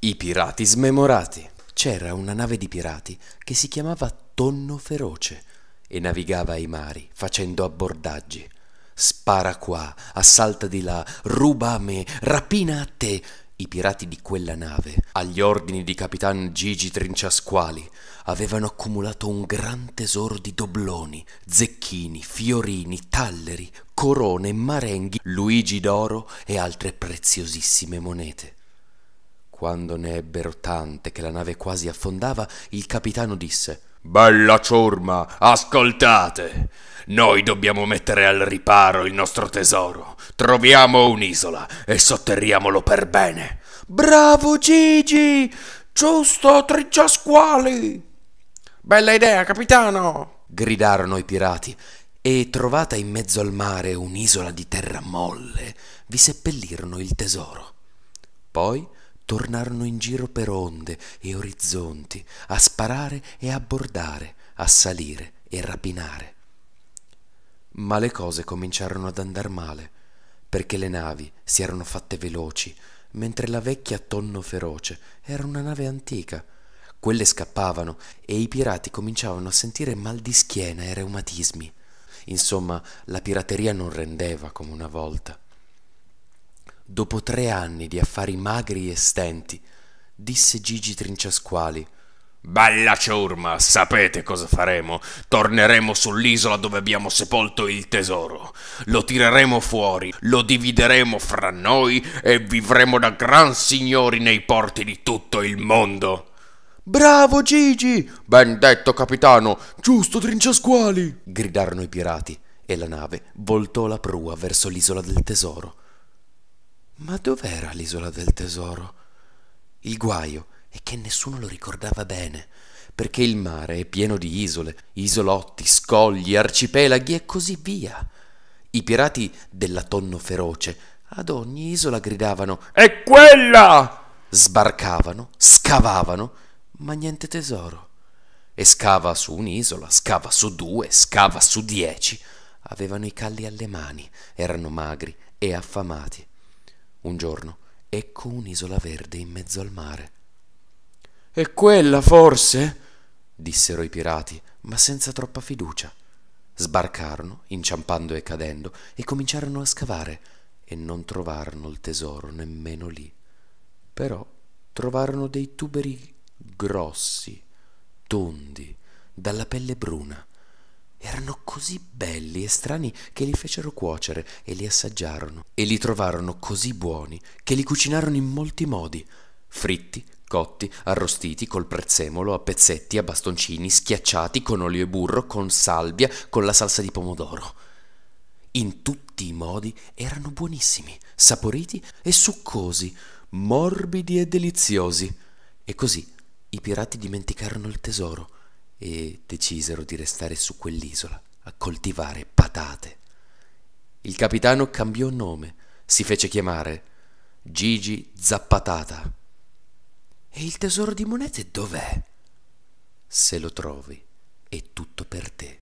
I pirati smemorati. C'era una nave di pirati che si chiamava Tonno Feroce e navigava ai mari facendo abbordaggi. Spara qua, assalta di là, ruba a me, rapina a te. I pirati di quella nave, agli ordini di capitan Gigi Trinciasquali, avevano accumulato un gran tesoro di dobloni, zecchini, fiorini, talleri, corone, marenghi, luigi d'oro e altre preziosissime monete. Quando ne ebbero tante che la nave quasi affondava, il capitano disse Bella ciurma, ascoltate! Noi dobbiamo mettere al riparo il nostro tesoro. Troviamo un'isola e sotterriamolo per bene. Bravo Gigi! Giusto, tricciasquali! Bella idea, capitano! gridarono i pirati e trovata in mezzo al mare un'isola di terra molle, vi seppellirono il tesoro. Poi tornarono in giro per onde e orizzonti, a sparare e a bordare, a salire e rapinare. Ma le cose cominciarono ad andar male, perché le navi si erano fatte veloci, mentre la vecchia Tonno Feroce era una nave antica. Quelle scappavano e i pirati cominciavano a sentire mal di schiena e reumatismi. Insomma, la pirateria non rendeva come una volta dopo tre anni di affari magri e stenti, disse Gigi Trinciasquali. Bella ciurma, sapete cosa faremo? Torneremo sull'isola dove abbiamo sepolto il tesoro. Lo tireremo fuori, lo divideremo fra noi e vivremo da gran signori nei porti di tutto il mondo. Bravo Gigi! Ben detto, capitano! Giusto, trinciasquali! gridarono i pirati e la nave voltò la prua verso l'isola del tesoro. Ma dov'era l'isola del tesoro? Il guaio è che nessuno lo ricordava bene, perché il mare è pieno di isole, isolotti, scogli, arcipelaghi e così via. I pirati della tonno feroce ad ogni isola gridavano È quella! Sbarcavano, scavavano, ma niente tesoro. E scava su un'isola, scava su due, scava su dieci. Avevano i calli alle mani, erano magri e affamati. Un giorno ecco un'isola verde in mezzo al mare. È quella forse? dissero i pirati, ma senza troppa fiducia. Sbarcarono, inciampando e cadendo, e cominciarono a scavare, e non trovarono il tesoro nemmeno lì. Però trovarono dei tuberi grossi, tondi, dalla pelle bruna erano così belli e strani che li fecero cuocere e li assaggiarono e li trovarono così buoni che li cucinarono in molti modi, fritti, cotti, arrostiti col prezzemolo, a pezzetti, a bastoncini, schiacciati con olio e burro, con salvia, con la salsa di pomodoro. In tutti i modi erano buonissimi, saporiti e succosi, morbidi e deliziosi. E così i pirati dimenticarono il tesoro e decisero di restare su quell'isola a coltivare patate. Il capitano cambiò nome, si fece chiamare Gigi Zappatata. E il tesoro di monete dov'è? Se lo trovi, è tutto per te.